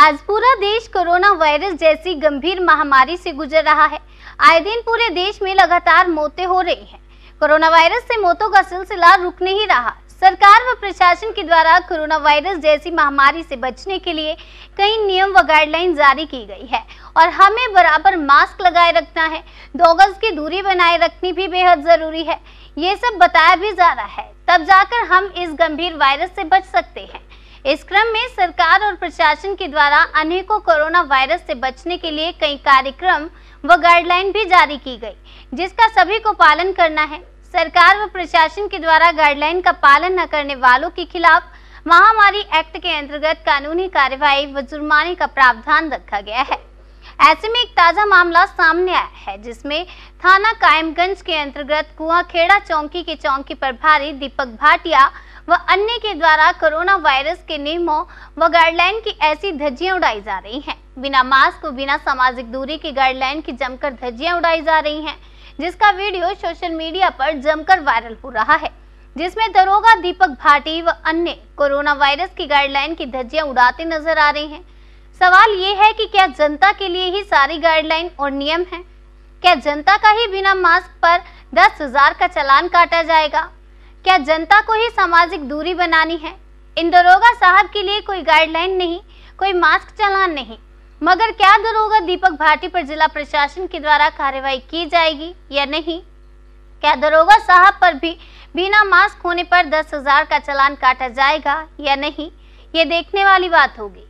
आज पूरा देश कोरोना वायरस जैसी गंभीर महामारी से गुजर रहा है आए दिन पूरे देश में लगातार मौतें हो रही हैं। कोरोना वायरस से मौतों का सिलसिला रुक नहीं रहा सरकार व प्रशासन के द्वारा कोरोना वायरस जैसी महामारी से बचने के लिए कई नियम व गाइडलाइन जारी की गई है और हमें बराबर मास्क लगाए रखना है दो गज की दूरी बनाए रखनी भी बेहद जरूरी है ये सब बताया भी जा रहा है तब जाकर हम इस गंभीर वायरस से बच सकते हैं इस क्रम में सरकार और प्रशासन के द्वारा अनेकों कोरोना वायरस से बचने के लिए कई कार्यक्रम व गाइडलाइन भी जारी की गई जिसका सभी को पालन करना है सरकार व प्रशासन के द्वारा गाइडलाइन का पालन न करने वालों के खिलाफ महामारी एक्ट के अंतर्गत कानूनी कार्यवाही व जुर्माने का प्रावधान रखा गया है ऐसे में एक ताज़ा मामला सामने आया है जिसमें थाना कायमगंज के अंतर्गत खेड़ा चौकी के चौकी प्रभारी दीपक भाटिया व अन्य के द्वारा कोरोना वायरस के नियमों व गाइडलाइन की ऐसी धज्जियां उड़ाई जा रही हैं बिना मास्क व बिना सामाजिक दूरी के गाइडलाइन की जमकर धज्जियां उड़ाई जा रही हैं जिसका वीडियो सोशल मीडिया पर जमकर वायरल हो रहा है जिसमें दरोगा दीपक भाटी व अन्य कोरोना वायरस की गाइडलाइन की धज्जियां उड़ाते नजर आ रही हैं सवाल ये है कि क्या जनता के लिए ही सारी गाइडलाइन और नियम हैं? क्या जनता का ही बिना मास्क पर दस हजार का चलान काटा जाएगा क्या जनता को ही सामाजिक दूरी बनानी है इन दरोगा साहब के लिए कोई गाइडलाइन नहीं कोई मास्क चलान नहीं मगर क्या दरोगा दीपक भाटी पर जिला प्रशासन के द्वारा कार्रवाई की जाएगी या नहीं क्या दरोगा साहब पर भी बिना मास्क होने पर दस हजार का चलान काटा जाएगा या नहीं ये देखने वाली बात होगी